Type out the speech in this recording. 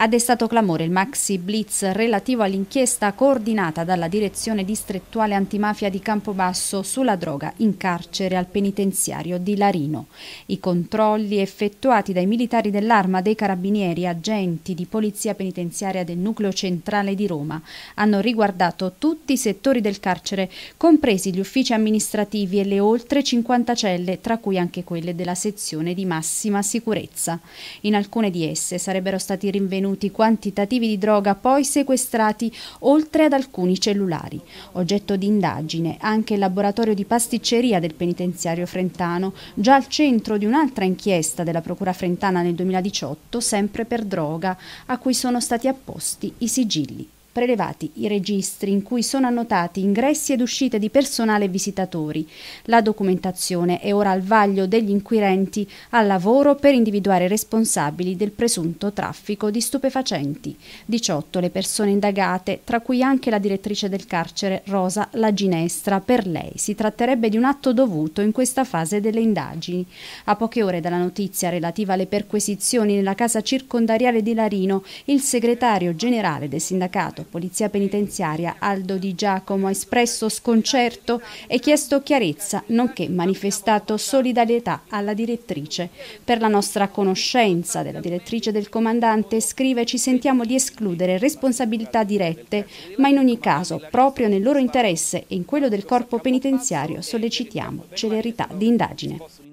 Ha destato clamore il maxi blitz relativo all'inchiesta coordinata dalla direzione distrettuale antimafia di Campobasso sulla droga in carcere al penitenziario di Larino. I controlli effettuati dai militari dell'arma, dei carabinieri, agenti di polizia penitenziaria del nucleo centrale di Roma hanno riguardato tutti i settori del carcere, compresi gli uffici amministrativi e le oltre 50 celle, tra cui anche quelle della sezione di massima sicurezza. In alcune di esse sarebbero stati rinvenuti contenuti quantitativi di droga poi sequestrati oltre ad alcuni cellulari. Oggetto di indagine anche il laboratorio di pasticceria del penitenziario frentano, già al centro di un'altra inchiesta della Procura frentana nel 2018, sempre per droga, a cui sono stati apposti i sigilli prelevati i registri in cui sono annotati ingressi ed uscite di personale e visitatori. La documentazione è ora al vaglio degli inquirenti al lavoro per individuare i responsabili del presunto traffico di stupefacenti. 18 le persone indagate, tra cui anche la direttrice del carcere Rosa La Ginestra. Per lei si tratterebbe di un atto dovuto in questa fase delle indagini. A poche ore dalla notizia relativa alle perquisizioni nella casa circondariale di Larino, il segretario generale del sindacato Stato, Polizia Penitenziaria, Aldo Di Giacomo ha espresso sconcerto e chiesto chiarezza, nonché manifestato solidarietà alla direttrice. Per la nostra conoscenza della direttrice del comandante scrive ci sentiamo di escludere responsabilità dirette, ma in ogni caso, proprio nel loro interesse e in quello del corpo penitenziario, sollecitiamo celerità di indagine.